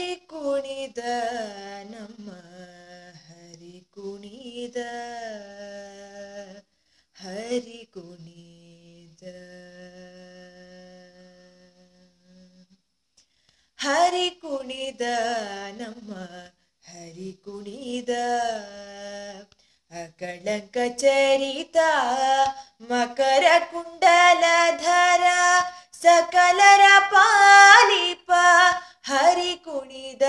हरि कुणीनम् हरि कुणीद हरि कुणीद हरि कुणीदनम् हरि कुणीद चरिता मकर कुण्डल धरा सकलर पा ಕುಣಿದ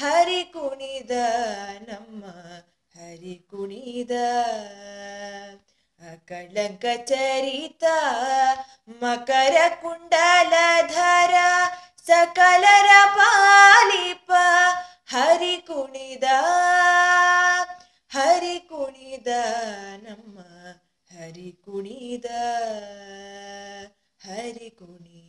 ಹರಿ ಕುಣಿದ ನಮ್ಮ ಹರಿ ಕುಣಿದ ಅಕಳಂಕ ಚರಿತ ಮಕರ ಧರ ಸಕಲರ ಪಾಲಿಪ ಹರಿ ಕುಣಿದ ಹರಿ ಕುಣಿದ ನಮ್ಮ ಹರಿ ಕುಣಿದ ಹರಿ ಕುಣಿ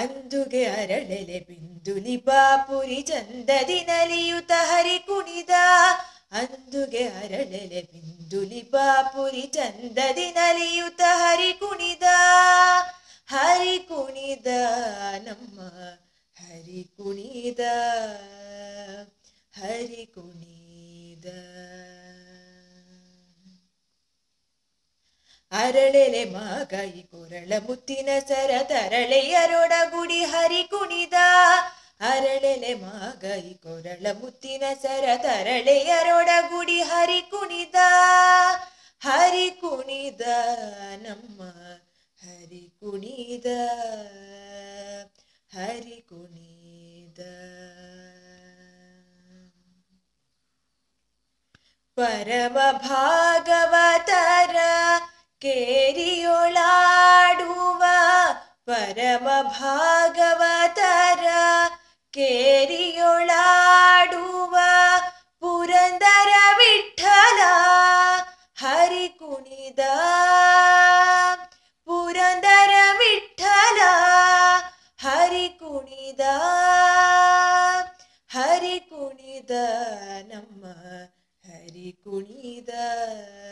ಅಂದುಗೆ ಅರಳೆಲೆ ಬಿಂದು ಬಾಪುರಿ ಚಂದದಿ ನಲಿಯುತ ಹರಿ ಕುಣಿದ ಅಂದುಗೆ ಅರಳೆಲೆ ಬಿಂದು ಬಾಪುರಿ ಚಂದದಿ ನಲಿಯುತ ಹರಿ ಕುಣಿದ ಹರಿ ಕುಣಿದ ನಮ್ಮ ಹರಿ ಕುಣಿದ ಅರಳೆಲೆ ಕೊರಳಮುತ್ತಿನ ಕೊರಳ ಮುತ್ತಿನ ಸರ ಗುಡಿ ಹರಿ ಕುಣಿದ ಅರಳೆಲೆ ಮಗೈ ಕೊರಳ ಮುತ್ತಿನ ಸರ ಗುಡಿ ಹರಿ ಕುಣಿದ ಹರಿ ಕುಣಿದ ನಮ್ಮ ಹರಿ ಕುಣಿದ ಹರಿ ಕುಣಿದ ಪರಮ ಭಾಗವತ रियोडुवा परमभागवतर केरियोडुवा पुरन्दरविठल हरि पुरंदर पुरन्दरविठल हरिकुनिदा कुणीद हरि कुणीद न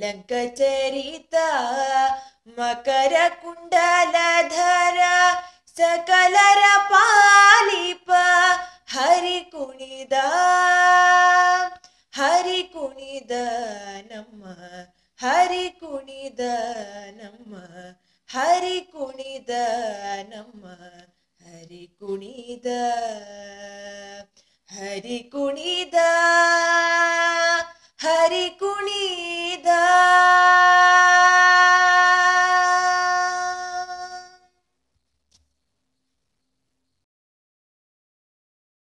ಕಳಂಕ ಚರಿತ ಮಕರ ಧರ ಸಕಲರ ಪಾಲಿಪ ಹರಿ ಕುಣಿದ ಹರಿ ಕುಣಿದ ನಮ್ಮ ಹರಿ ಕುಣಿದ ನಮ್ಮ ಹರಿ ಕುಣಿದ ನಮ್ಮ ಹರಿ ಕುಣಿದ ಹರಿ ಕುಣಿದ ಹರಿ ಕುಣಿ